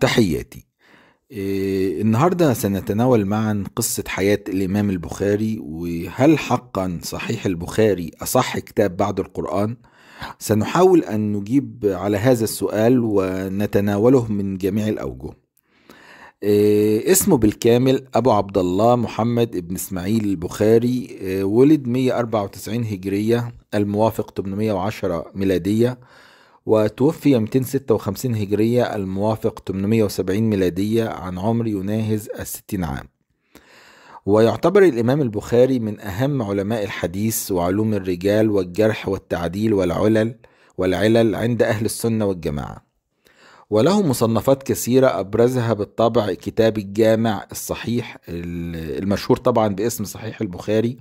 تحياتي آه، النهاردة سنتناول معا قصة حياة الإمام البخاري وهل حقا صحيح البخاري أصح كتاب بعد القرآن؟ سنحاول أن نجيب على هذا السؤال ونتناوله من جميع الأوجه آه، اسمه بالكامل أبو عبد الله محمد بن إسماعيل البخاري آه، ولد 194 هجرية الموافق 810 ميلادية وتوفي 256 هجرية الموافق 870 ميلادية عن عمر يناهز الستين عام ويعتبر الإمام البخاري من أهم علماء الحديث وعلوم الرجال والجرح والتعديل والعلل والعلل عند أهل السنة والجماعة وله مصنفات كثيرة أبرزها بالطبع كتاب الجامع الصحيح المشهور طبعا باسم صحيح البخاري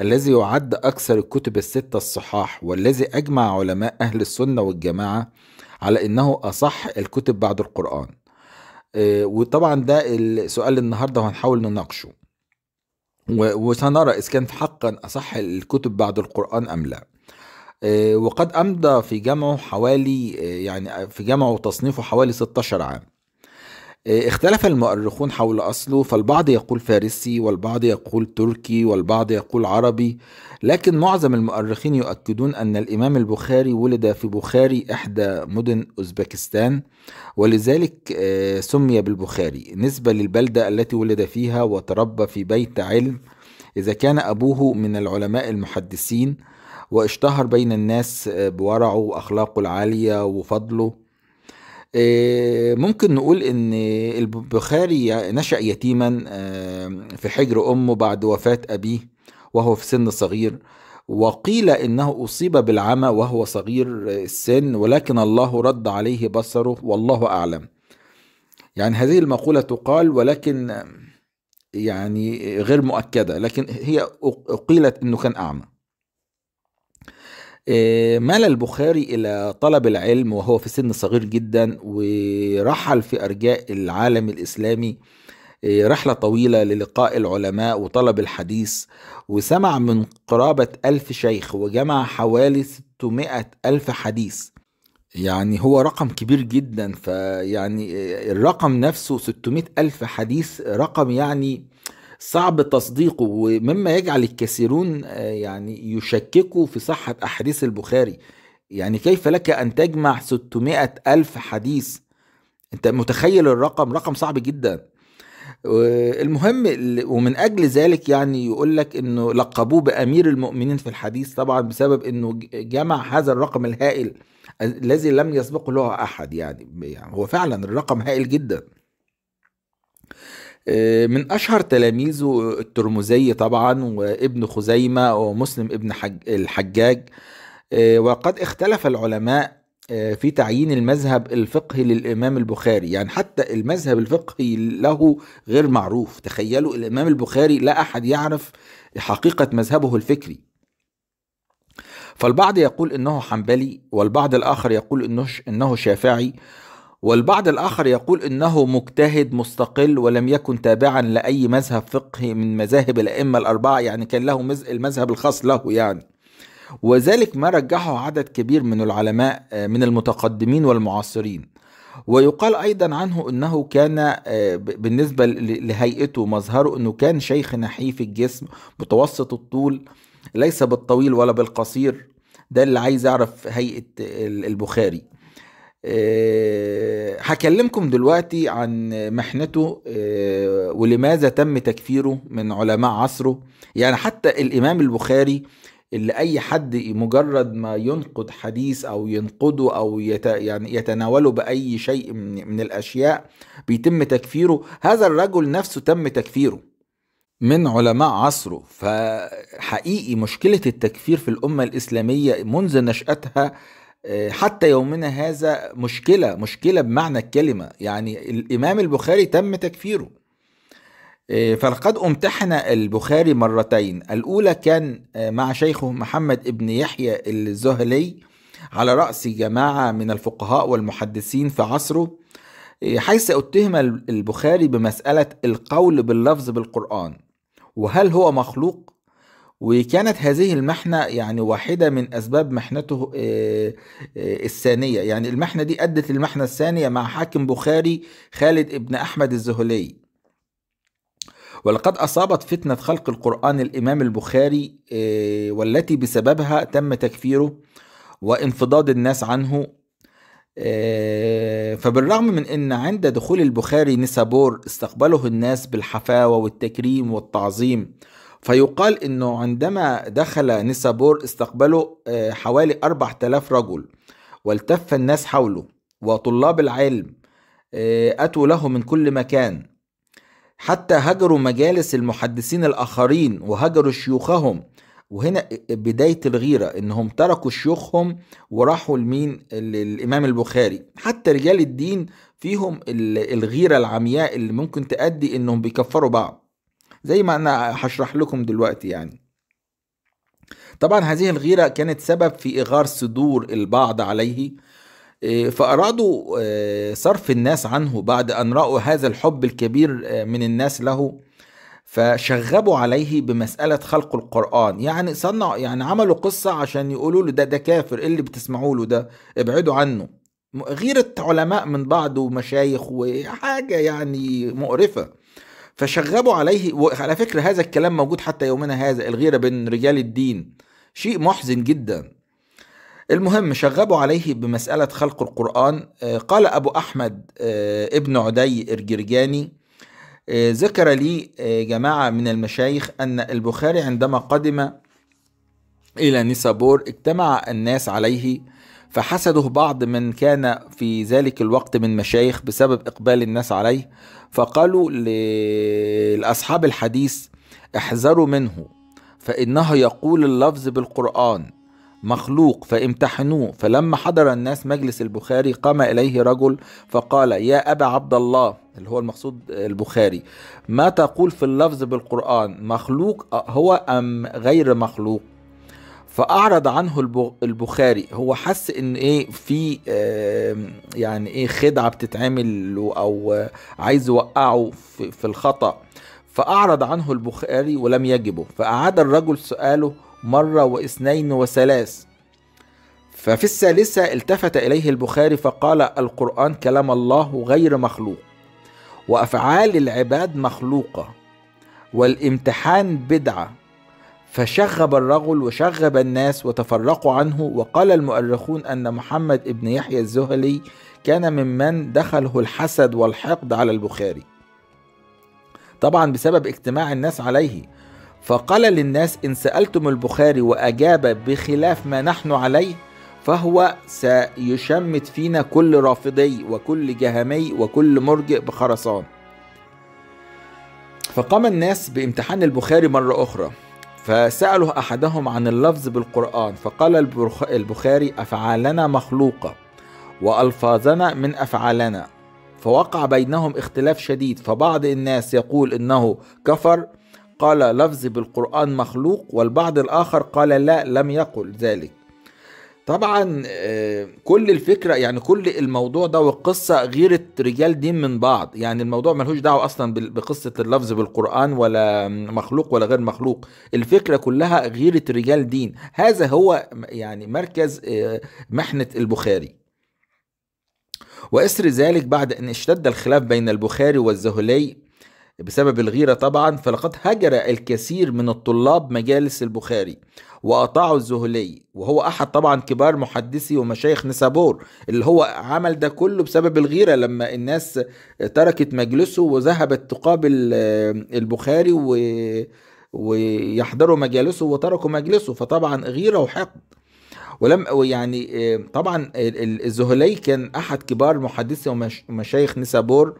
الذي يعد أكثر الكتب الستة الصحاح والذي أجمع علماء أهل السنة والجماعة على إنه أصح الكتب بعد القرآن آه، وطبعا ده السؤال النهاردة وهنحاول نناقشه وسنرى إذا كان حقا أصح الكتب بعد القرآن أم لا آه، وقد أمضى في جمعه حوالي آه، يعني في جمعه وتصنيفه حوالي 16 عام آه، اختلف المؤرخون حول أصله فالبعض يقول فارسي والبعض يقول تركي والبعض يقول عربي لكن معظم المؤرخين يؤكدون أن الإمام البخاري ولد في بخاري إحدى مدن أوزبكستان ولذلك آه، سمي بالبخاري نسبة للبلدة التي ولد فيها وتربى في بيت علم إذا كان أبوه من العلماء المحدثين واشتهر بين الناس آه، بورعه وأخلاقه العالية وفضله آه، ممكن نقول ان البخاري نشأ يتيما آه، في حجر امه بعد وفاة ابيه وهو في سن صغير وقيل انه اصيب بالعمى وهو صغير السن ولكن الله رد عليه بصره والله اعلم يعني هذه المقولة تقال ولكن يعني غير مؤكدة لكن هي أقيلت أنه كان أعمى آه، مال البخاري إلى طلب العلم وهو في سن صغير جدا ورحل في أرجاء العالم الإسلامي آه، رحلة طويلة للقاء العلماء وطلب الحديث وسمع من قرابة ألف شيخ وجمع حوالي 600 ألف حديث يعني هو رقم كبير جدا فيعني آه، الرقم نفسه 600 ألف حديث رقم يعني صعب تصديقه ومما يجعل الكثيرون آه، يعني يشككوا في صحة أحاديث البخاري يعني كيف لك أن تجمع 600 ألف حديث أنت متخيل الرقم رقم صعب جدا المهم ومن أجل ذلك يعني يقول لك أنه لقبوه بأمير المؤمنين في الحديث طبعا بسبب أنه جمع هذا الرقم الهائل الذي لم يسبق له أحد يعني, يعني هو فعلا الرقم هائل جدا آه، من اشهر تلاميذه الترمزي طبعا وابن خزيمه ومسلم ابن الحجاج آه، وقد اختلف العلماء آه، في تعيين المذهب الفقهي للامام البخاري يعني حتى المذهب الفقهي له غير معروف تخيلوا الامام البخاري لا احد يعرف حقيقه مذهبه الفكري فالبعض يقول انه حنبلي والبعض الاخر يقول انه انه شافعي والبعض الآخر يقول إنه مجتهد مستقل ولم يكن تابعا لأي مذهب فقهي من مذاهب الأئمة الأربعة يعني كان له المذهب الخاص له يعني وذلك ما رجحه عدد كبير من العلماء آه، من المتقدمين والمعاصرين ويقال أيضا عنه أنه كان آه، بالنسبة لهيئته ومظهره أنه كان شيخ نحيف الجسم متوسط الطول ليس بالطويل ولا بالقصير ده اللي عايز يعرف هيئة البخاري آه، هكلمكم دلوقتي عن محنته آه، ولماذا تم تكفيره من علماء عصره يعني حتى الإمام البخاري اللي أي حد مجرد ما ينقد حديث أو ينقده أو يت يعني يتناوله بأي شيء من, من الأشياء بيتم تكفيره هذا الرجل نفسه تم تكفيره من علماء عصره فحقيقي مشكلة التكفير في الأمة الإسلامية منذ نشأتها آه، حتى يومنا هذا مشكلة مشكلة بمعنى الكلمة يعني الإمام البخاري تم تكفيره آه، فلقد امتحن البخاري مرتين الأولى كان آه، مع شيخه محمد ابن يحيى الزهلي على رأس جماعة من الفقهاء والمحدثين في عصره حيث اتهم البخاري بمسألة القول باللفظ بالقرآن وهل هو مخلوق وكانت هذه المحنة يعني واحدة من أسباب محنته آه، آه، الثانية يعني المحنة دي أدت للمحنة الثانية مع حاكم بخاري خالد ابن أحمد الزهلي ولقد أصابت فتنة خلق القرآن الإمام البخاري آه، والتي بسببها تم تكفيره وانفضاض الناس عنه فبالرغم من أن عند دخول البخاري نسابور استقبله الناس بالحفاوة والتكريم والتعظيم فيقال أنه عندما دخل نيسابور استقبله آه، حوالي 4000 رجل والتف الناس حوله وطلاب العلم آه، أتوا له من كل مكان حتى هجروا مجالس المحدثين الآخرين وهجروا شيوخهم وهنا آه، بداية الغيرة إنهم تركوا شيوخهم وراحوا لمين الإمام البخاري حتى رجال الدين فيهم الغيرة العمياء اللي ممكن تؤدي إنهم بيكفروا بعض زي ما انا هشرح لكم دلوقتي يعني طبعا هذه الغيرة كانت سبب في إغار صدور البعض عليه آه، فأرادوا آه، صرف الناس عنه بعد أن رأوا هذا الحب الكبير آه، من الناس له فشغبوا عليه بمسألة خلق القرآن يعني صنع يعني عملوا قصة عشان يقولوا له ده ده كافر إيه اللي بتسمعوا له ده ابعدوا عنه غيرة علماء من بعض ومشايخ وحاجة يعني مقرفة فشغبوا عليه وعلى فكرة هذا الكلام موجود حتى يومنا هذا الغيرة بين رجال الدين شيء محزن جدا المهم شغبوا عليه بمسألة خلق القرآن آه، قال أبو أحمد آه، ابن عدي الجرجاني آه، ذكر لي جماعة من المشايخ أن البخاري عندما قدم إلى نيسابور اجتمع الناس عليه فحسده بعض من كان في ذلك الوقت من مشايخ بسبب إقبال الناس عليه فقالوا لأصحاب الحديث احذروا منه فإنه يقول اللفظ بالقرآن مخلوق فامتحنوه فلما حضر الناس مجلس البخاري قام إليه رجل فقال يا أبا عبد الله اللي هو المقصود البخاري ما تقول في اللفظ بالقرآن مخلوق هو أم غير مخلوق فأعرض عنه البخاري هو حس إن إيه في يعني إيه خدعة بتتعمل أو عايز يوقعه في الخطأ فأعرض عنه البخاري ولم يجبه فأعاد الرجل سؤاله مرة واثنين وثلاث ففي الثالثة التفت إليه البخاري فقال القرآن كلام الله غير مخلوق وأفعال العباد مخلوقة والامتحان بدعة فشغب الرجل وشغب الناس وتفرقوا عنه وقال المؤرخون أن محمد ابن يحيى الزهلي كان ممن دخله الحسد والحقد على البخاري طبعا بسبب اجتماع الناس عليه فقال للناس إن سألتم البخاري وأجاب بخلاف ما نحن عليه فهو سيشمت فينا كل رافضي وكل جهمي وكل مرجئ بخرسان فقام الناس بامتحان البخاري مرة أخرى فسأله أحدهم عن اللفظ بالقرآن فقال البخاري أفعالنا مخلوقة وألفاظنا من أفعالنا فوقع بينهم اختلاف شديد فبعض الناس يقول إنه كفر قال لفظ بالقرآن مخلوق والبعض الآخر قال لا لم يقل ذلك طبعا آه، كل الفكره يعني كل الموضوع ده والقصه غيرت رجال دين من بعض يعني الموضوع ملهوش دعوه اصلا بقصه اللفظ بالقران ولا مخلوق ولا غير مخلوق الفكره كلها غيره رجال دين هذا هو يعني مركز آه، محنه البخاري وإسر ذلك بعد أن اشتد الخلاف بين البخاري والزهلي بسبب الغيرة طبعا فلقد هجر الكثير من الطلاب مجالس البخاري وقطعه الزهلي وهو أحد طبعا كبار محدثي ومشايخ نسابور اللي هو عمل ده كله بسبب الغيرة لما الناس تركت مجلسه وذهبت تقابل آه، البخاري و ويحضروا مجالسه وتركوا مجلسه فطبعا غيرة وحقد ولم يعني آه، طبعا الزهلي كان احد كبار محدثي ومشايخ نسابور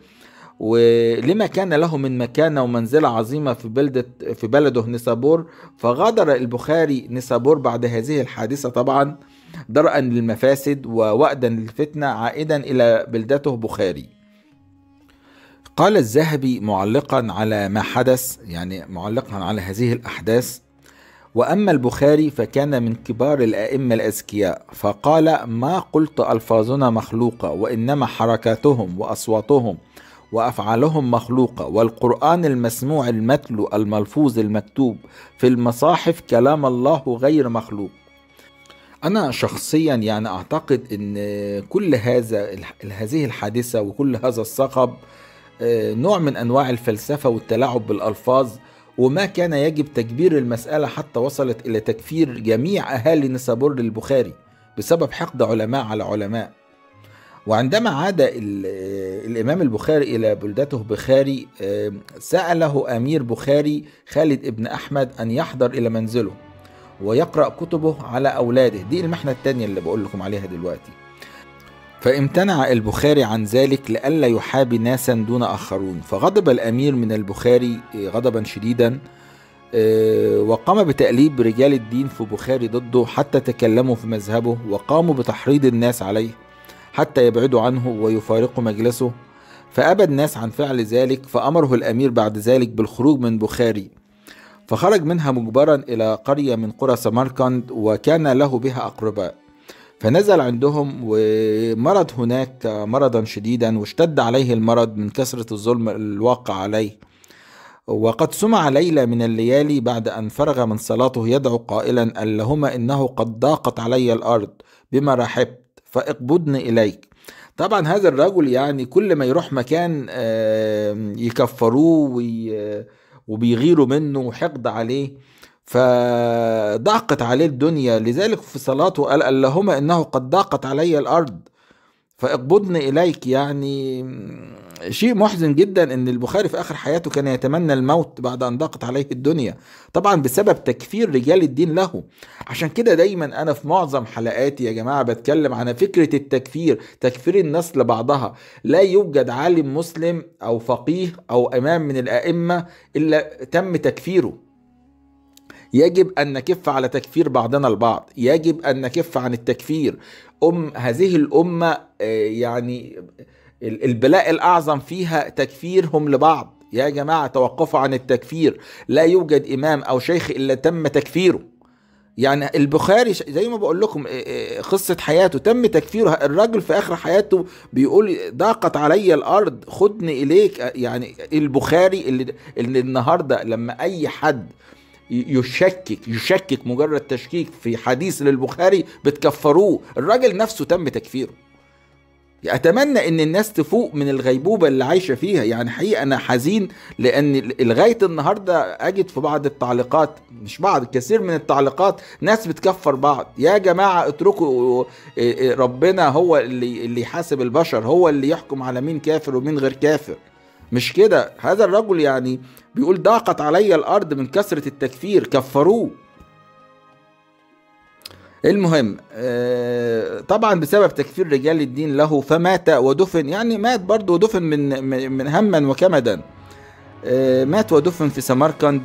ولما كان له من مكانة ومنزلة عظيمة في بلدة في بلده نيسابور فغادر البخاري نيسابور بعد هذه الحادثة طبعا درءا للمفاسد ووأدا للفتنة عائدا إلى بلدته بخاري قال الذهبي معلقا على ما حدث يعني معلقا على هذه الأحداث وأما البخاري فكان من كبار الأئمة الأذكياء فقال ما قلت ألفاظنا مخلوقة وإنما حركاتهم وأصواتهم وافعالهم مخلوقه والقران المسموع المتلو الملفوظ المكتوب في المصاحف كلام الله غير مخلوق انا شخصيا يعني اعتقد ان كل هذا هذه الحادثه وكل هذا الصخب آه، نوع من انواع الفلسفه والتلاعب بالالفاظ وما كان يجب تكبير المساله حتى وصلت الى تكفير جميع اهالي نسابور للبخاري بسبب حقد علماء على علماء وعندما عاد الإمام البخاري إلى بلدته بخاري سأله أمير بخاري خالد ابن أحمد أن يحضر إلى منزله ويقرأ كتبه على أولاده دي المحنة التانية اللي بقول لكم عليها دلوقتي فامتنع البخاري عن ذلك لئلا يحابي ناسا دون آخرون فغضب الأمير من البخاري آه، غضبا شديدا آه، وقام بتأليب رجال الدين في بخاري ضده حتى تكلموا في مذهبه وقاموا بتحريض الناس عليه حتى يبعدوا عنه ويفارقوا مجلسه فأبى الناس عن فعل ذلك فأمره الأمير بعد ذلك بالخروج من بخاري فخرج منها مجبرا إلى قرية من قرى سمرقند وكان له بها أقرباء فنزل عندهم ومرض هناك مرضا شديدا واشتد عليه المرض من كثرة الظلم الواقع عليه وقد سمع ليلة من الليالي بعد أن فرغ من صلاته يدعو قائلا اللهم إنه قد ضاقت علي الأرض بما رحبت فاقبضن إليك طبعا هذا الرجل يعني كل ما يروح مكان يكفروه وبيغيروا منه وحقد عليه فضاقت عليه الدنيا لذلك في صلاته قال اللهم إنه قد ضاقت علي الأرض فاقبضني اليك يعني شيء محزن جدا ان البخاري في اخر حياته كان يتمنى الموت بعد ان ضاقت عليه الدنيا طبعا بسبب تكفير رجال الدين له عشان كده دايما انا في معظم حلقاتي يا جماعه بتكلم عن فكره التكفير تكفير الناس لبعضها لا يوجد عالم مسلم او فقيه او امام من الائمه الا تم تكفيره يجب أن نكف على تكفير بعضنا البعض يجب أن نكف عن التكفير أم هذه الأمة آه، يعني البلاء الأعظم فيها تكفيرهم لبعض يا جماعة توقفوا عن التكفير لا يوجد إمام أو شيخ إلا تم تكفيره يعني البخاري زي ما بقول لكم آه، آه، قصة حياته تم تكفيره الراجل في آخر حياته بيقول ضاقت علي الأرض خدني إليك يعني البخاري اللي, اللي النهاردة لما أي حد يشكك يشكك مجرد تشكيك في حديث للبخاري بتكفروه الراجل نفسه تم تكفيره اتمنى ان الناس تفوق من الغيبوبه اللي عايشه فيها يعني حقيقه انا حزين لان لغايه النهارده اجد في بعض التعليقات مش بعض كثير من التعليقات ناس بتكفر بعض يا جماعه اتركوا آه، آه، ربنا هو اللي اللي يحاسب البشر هو اللي يحكم على مين كافر ومين غير كافر مش كده هذا الرجل يعني بيقول ضاقت علي الارض من كثره التكفير كفروه المهم آه، طبعا بسبب تكفير رجال الدين له فمات ودفن يعني مات برضه ودفن من من هما وكمدا آه، مات ودفن في سمرقند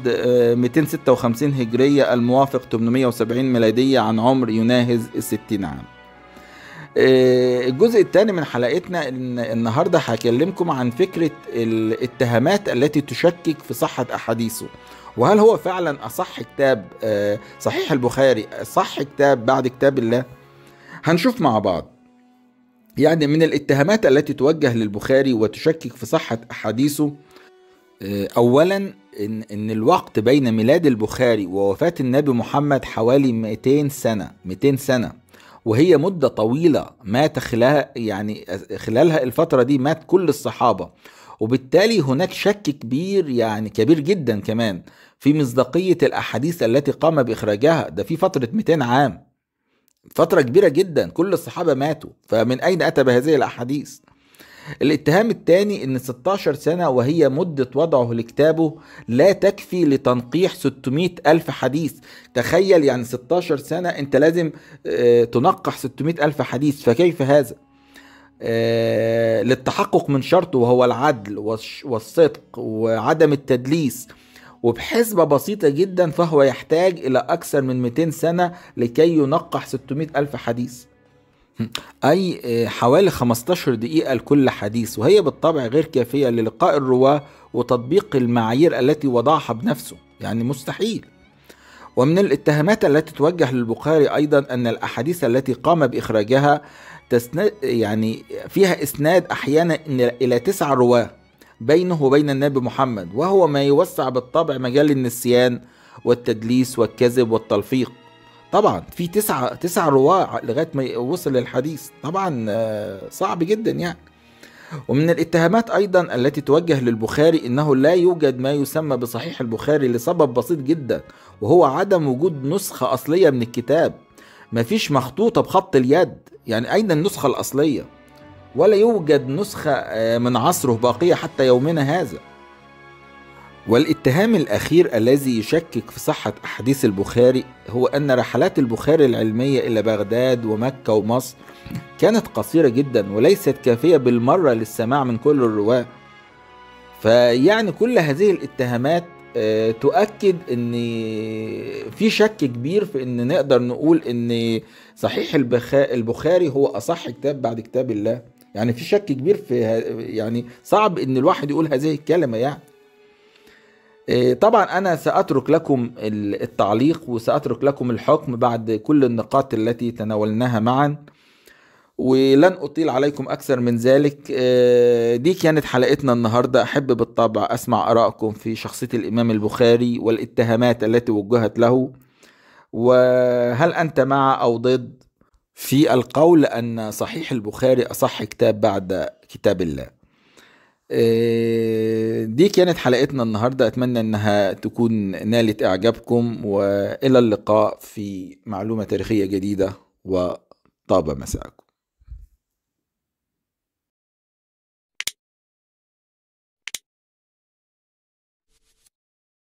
256 آه، هجرية الموافق 870 ميلادية عن عمر يناهز الستين عام آه، الجزء الثاني من حلقتنا إن النهارده هكلمكم عن فكره الاتهامات التي تشكك في صحه احاديثه وهل هو فعلا اصح كتاب آه، صحيح البخاري اصح كتاب بعد كتاب الله هنشوف مع بعض يعني من الاتهامات التي توجه للبخاري وتشكك في صحه احاديثه آه، اولا ان ان الوقت بين ميلاد البخاري ووفاه النبي محمد حوالي 200 سنه 200 سنه وهي مدة طويلة مات خلالها يعني خلالها الفترة دي مات كل الصحابة وبالتالي هناك شك كبير يعني كبير جدا كمان في مصداقية الأحاديث التي قام بإخراجها ده في فترة 200 عام فترة كبيرة جدا كل الصحابة ماتوا فمن أين أتى بهذه الأحاديث الاتهام الثاني ان 16 سنة وهي مدة وضعه لكتابه لا تكفي لتنقيح 600 ألف حديث تخيل يعني 16 سنة انت لازم آه، تنقح 600 ألف حديث فكيف هذا آه، للتحقق من شرطه وهو العدل والصدق وعدم التدليس وبحسبة بسيطة جدا فهو يحتاج إلى أكثر من 200 سنة لكي ينقح 600 ألف حديث أي آه، حوالي 15 دقيقة لكل حديث وهي بالطبع غير كافية للقاء الرواة وتطبيق المعايير التي وضعها بنفسه يعني مستحيل ومن الاتهامات التي توجه للبخاري أيضا أن الأحاديث التي قام بإخراجها تسند يعني فيها إسناد أحيانا إلى تسع رواه بينه وبين النبي محمد وهو ما يوسع بالطبع مجال النسيان والتدليس والكذب والتلفيق طبعا في تسعة تسعة رواع لغايه ما وصل للحديث طبعا آه، صعب جدا يعني ومن الاتهامات ايضا التي توجه للبخاري انه لا يوجد ما يسمى بصحيح البخاري لسبب بسيط جدا وهو عدم وجود نسخه اصليه من الكتاب ما فيش مخطوطه بخط اليد يعني اين النسخه الاصليه ولا يوجد نسخه آه، من عصره باقيه حتى يومنا هذا والاتهام الأخير الذي يشكك في صحة أحاديث البخاري هو أن رحلات البخاري العلمية إلى بغداد ومكة ومصر كانت قصيرة جدا وليست كافية بالمرة للسماع من كل الرواة فيعني كل هذه الاتهامات آه، تؤكد ان في شك كبير في ان نقدر نقول ان صحيح البخاري هو اصح كتاب بعد كتاب الله يعني في شك كبير في يعني صعب ان الواحد يقول هذه الكلمه يعني إيه، طبعا انا ساترك لكم التعليق وساترك لكم الحكم بعد كل النقاط التي تناولناها معا ولن اطيل عليكم اكثر من ذلك إيه، دي كانت حلقتنا النهارده احب بالطبع اسمع ارائكم في شخصيه الامام البخاري والاتهامات التي وجهت له وهل انت مع او ضد في القول ان صحيح البخاري اصح كتاب بعد كتاب الله آه، دي كانت حلقتنا النهاردة أتمنى أنها تكون نالت إعجابكم وإلى اللقاء في معلومة تاريخية جديدة وطاب مساءكم